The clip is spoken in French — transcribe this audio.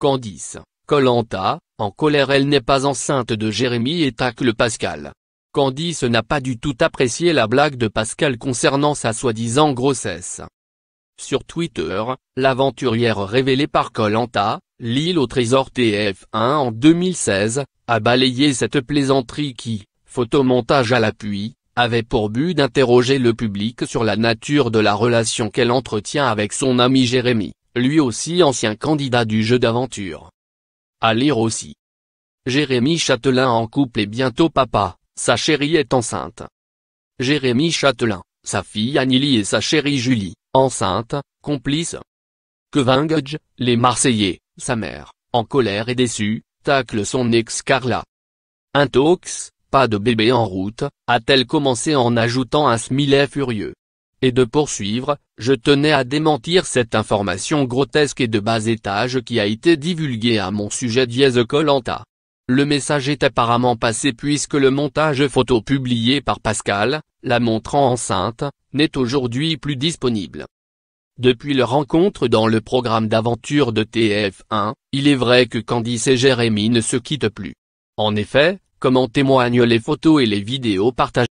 Candice, Colanta, en colère elle n'est pas enceinte de Jérémy et tacle Pascal. Candice n'a pas du tout apprécié la blague de Pascal concernant sa soi-disant grossesse. Sur Twitter, l'aventurière révélée par Colanta, l'île au trésor TF1 en 2016, a balayé cette plaisanterie qui, photomontage à l'appui, avait pour but d'interroger le public sur la nature de la relation qu'elle entretient avec son ami Jérémy lui aussi ancien candidat du jeu d'aventure. À lire aussi. Jérémy Châtelain en couple et bientôt papa, sa chérie est enceinte. Jérémy Châtelain, sa fille Annelie et sa chérie Julie, enceinte, complices. Que vingage, les Marseillais, sa mère, en colère et déçue, tacle son ex Carla. Intox, pas de bébé en route, a-t-elle commencé en ajoutant un smilet furieux et de poursuivre, je tenais à démentir cette information grotesque et de bas étage qui a été divulguée à mon sujet dièse Colanta. Le message est apparemment passé puisque le montage photo publié par Pascal, la montrant enceinte, n'est aujourd'hui plus disponible. Depuis leur rencontre dans le programme d'aventure de TF1, il est vrai que Candice et Jérémy ne se quittent plus. En effet, comme en témoignent les photos et les vidéos partagées,